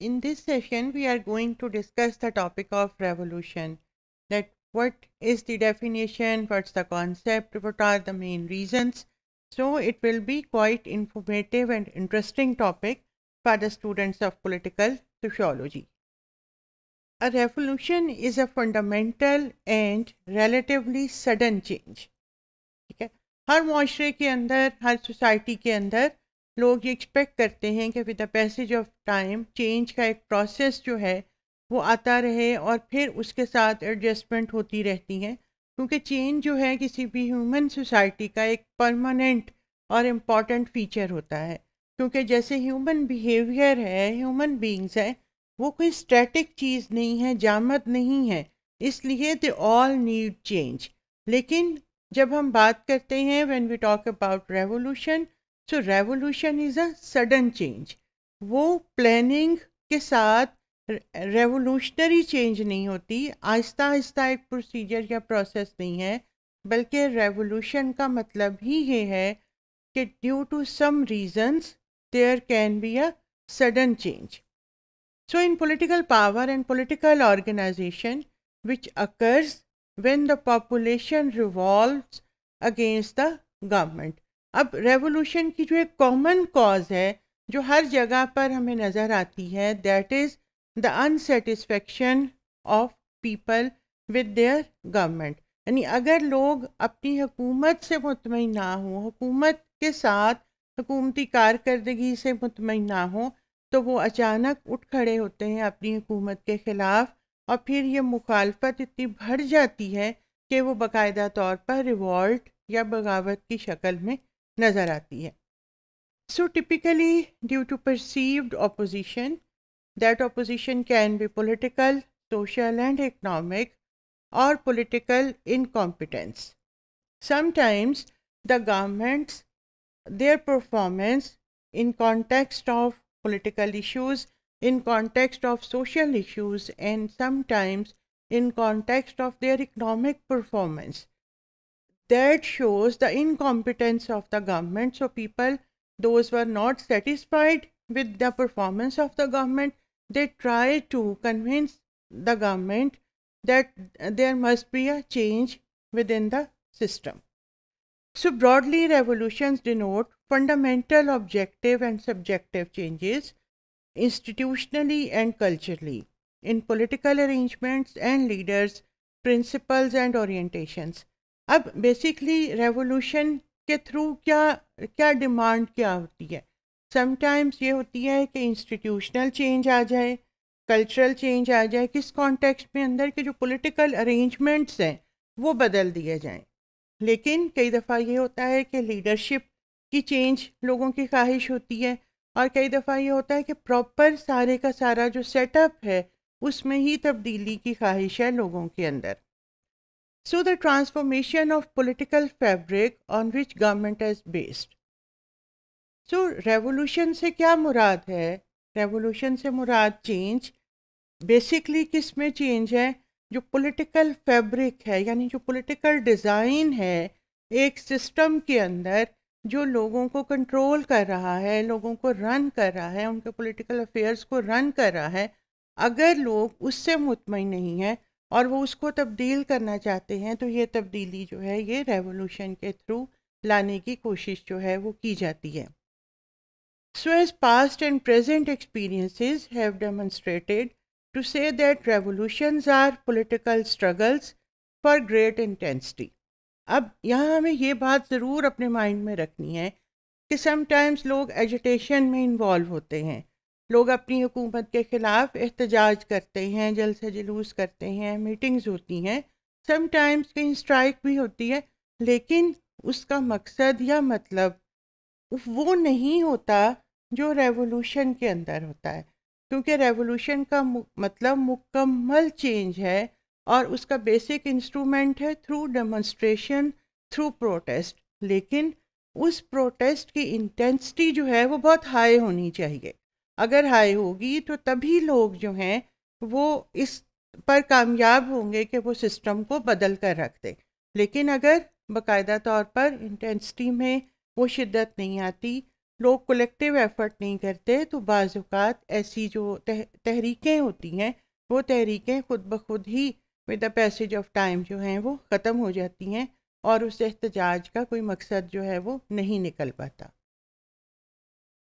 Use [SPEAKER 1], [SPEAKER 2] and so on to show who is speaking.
[SPEAKER 1] In this session, we are going to discuss the topic of revolution. That what is the definition, what's the concept, what are the main reasons. So it will be quite informative and interesting topic for the students of political sociology. A revolution is a fundamental and relatively sudden change. ठीक है हर माशरे के अंदर हर society के अंदर लोग ये expect करते हैं कि with the passage of time change का एक प्रोसेस जो है वो आता रहे और फिर उसके साथ एडजस्टमेंट होती रहती हैं क्योंकि चेंज जो है किसी भी ह्यूमन सोसाइटी का एक परमानेंट और इम्पॉर्टेंट फीचर होता है क्योंकि जैसे ह्यूमन बिहेवियर है ह्यूमन बींग्स है वो कोई स्टैटिक चीज़ नहीं है जामत नहीं है इसलिए दे ऑल नीड चेंज लेकिन जब हम बात करते हैं when we talk about revolution so revolution is a sudden change वो प्लानिंग के साथ रेवोल्यूशनरी चेंज नहीं होती आहिस्ता आहिस्ता एक प्रोसीजर या प्रोसेस नहीं है बल्कि रेवोल्यूशन का मतलब ही ये है कि due to some reasons there can be a sudden change so in political power and political organisation which occurs when the population revolves against the government अब रेवोल्यूशन की जो एक कॉमन कॉज है जो हर जगह पर हमें नज़र आती है that is the unsatisfaction of people with their government यानी अगर लोग अपनी हुकूमत से मुतमिन ना हों हुकूमत के साथ हुकूमती कारकर्दगी से मुतमिन ना हों तो वो अचानक उठ खड़े होते हैं अपनी हुकूमत के ख़िलाफ़ और फिर ये मुखालफत इतनी बढ़ जाती है कि वो बाकायदा तौर पर रिवॉल्ट या बगावत की शक्ल में नज़र आती है so typically due to perceived opposition that opposition can be political social and economic or political incompetence sometimes the governments their performance in context of political issues in context of social issues and sometimes in context of their economic performance that shows the incompetence of the government. So people, those were not satisfied with the performance of the government, they try to convince the government that there must be a change within the system. So broadly, revolutions denote fundamental objective and subjective changes institutionally and culturally in political arrangements and leaders, principles and orientations. अब basically revolution के through क्या क्या demand क्या होती है sometimes ये होती है कि इंस्टीट्यूशनल चेंज आ जाए कल्चरल चेंज आ जाए किस कॉन्टेक्स्ट में अंदर के जो पॉलिटिकल अरेंजमेंट्स हैं वो बदल दिए जाएं लेकिन कई दफ़ा ये होता है कि लीडरशिप की चेंज लोगों की ख्वाहिश होती है और कई दफ़ा ये होता है कि प्रॉपर सारे का सारा जो सेटअप है उसमें ही तब्दीली की ख्वाहिश है लोगों के अंदर so the transformation of political fabric on which government is based so revolution से क्या मुराद है रेवोल्यूशन से मुराद चेंज बेसिकली किस में चेंज है जो पोलिटिकल फैब्रिक है यानी जो पोलिटिकल डिज़ाइन है एक सिस्टम के अंदर जो लोगों को कंट्रोल कर रहा है लोगों को रन कर रहा है उनके पोलिटिकल अफेयर्स को रन कर रहा है अगर लोग उससे मुतमिन नहीं हैं और वो उसको तब्दील करना चाहते हैं तो ये तब्दीली जो है ये रेवोल्यूशन के थ्रू लाने की कोशिश जो है वो की जाती है so as past and present experiences have demonstrated to say that revolutions are political struggles for great intensity अब यहाँ हमें ये बात ज़रूर अपने माइंड में रखनी है कि समटाइम्स लोग एजुटेशन में इन्वॉल्व होते हैं लोग अपनी हुकूमत के ख़िलाफ़ एहतजाज करते हैं से जुलूस करते हैं मीटिंग्स होती हैं समटाइम्स कहीं स्ट्राइक भी होती है लेकिन उसका मकसद या मतलब वो नहीं होता जो रेवोल्यूशन के अंदर होता है क्योंकि रेवोल्यूशन का मतलब मुकम्मल चेंज है और उसका बेसिक इंस्ट्रूमेंट है थ्रू डेमोन्स्ट्रेशन थ्रू प्रोटेस्ट लेकिन उस प्रोटेस्ट की इंटेंसिटी जो है वो बहुत हाई होनी चाहिए अगर हाई होगी तो तभी लोग जो हैं वो इस पर कामयाब होंगे कि वो सिस्टम को बदल कर रख दें लेकिन अगर बाकायदा तौर पर इंटेंसिटी में वो शिद्दत नहीं आती लोग कलेक्टिव एफर्ट नहीं करते तो बाज़ात ऐसी जो तह, तहरीकें होती हैं वो तहरीकें खुद ब खुद ही with the passage of time जो हैं वो ख़त्म हो जाती हैं और उस एहतजाज का कोई मकसद जो है वो नहीं निकल पाता